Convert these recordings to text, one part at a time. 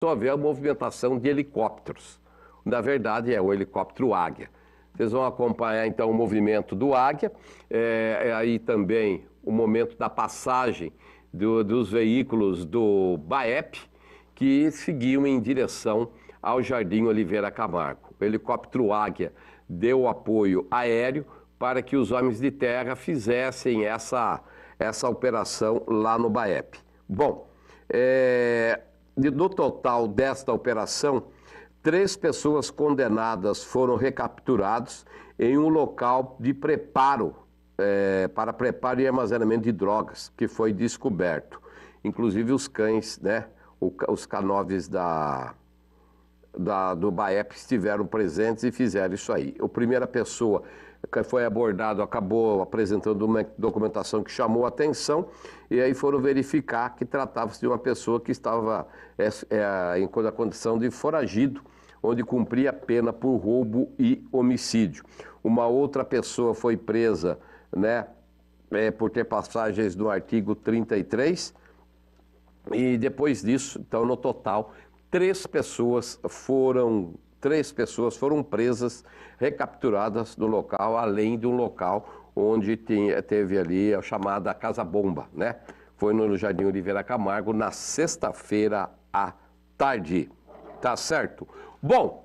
só vê a movimentação de helicópteros. Na verdade, é o helicóptero Águia. Vocês vão acompanhar então o movimento do Águia, é, é aí também o momento da passagem do, dos veículos do BAEP, que seguiam em direção ao Jardim Oliveira Camargo. O helicóptero Águia deu apoio aéreo para que os homens de terra fizessem essa, essa operação lá no BAEP. Bom, é, de, no total desta operação, três pessoas condenadas foram recapturadas em um local de preparo, é, para preparo e armazenamento de drogas, que foi descoberto. Inclusive os cães, né? O, os canoves da, da, do BAEP estiveram presentes e fizeram isso aí. A primeira pessoa que foi abordado acabou apresentando uma documentação que chamou atenção e aí foram verificar que tratava-se de uma pessoa que estava é, é, em na condição de foragido, onde cumpria pena por roubo e homicídio. Uma outra pessoa foi presa né, é, por ter passagens do artigo 33 e depois disso, então no total três pessoas foram três pessoas foram presas, recapturadas no local, além de um local onde tinha, teve ali a chamada Casa Bomba, né? Foi no Jardim Oliveira Camargo na sexta-feira à tarde. Tá certo? Bom,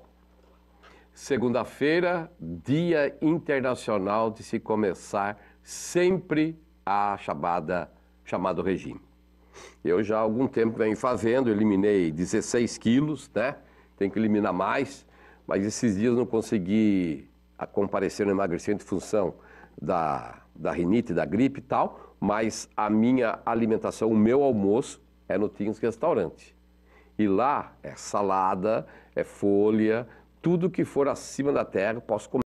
segunda-feira, Dia Internacional de se começar sempre a chamada chamado regime. Eu já há algum tempo venho fazendo, eliminei 16 quilos, né? Tem que eliminar mais, mas esses dias não consegui comparecer no emagrecimento em função da, da rinite, da gripe e tal, mas a minha alimentação, o meu almoço é no Tins Restaurante. E lá é salada, é folha, tudo que for acima da terra posso comer.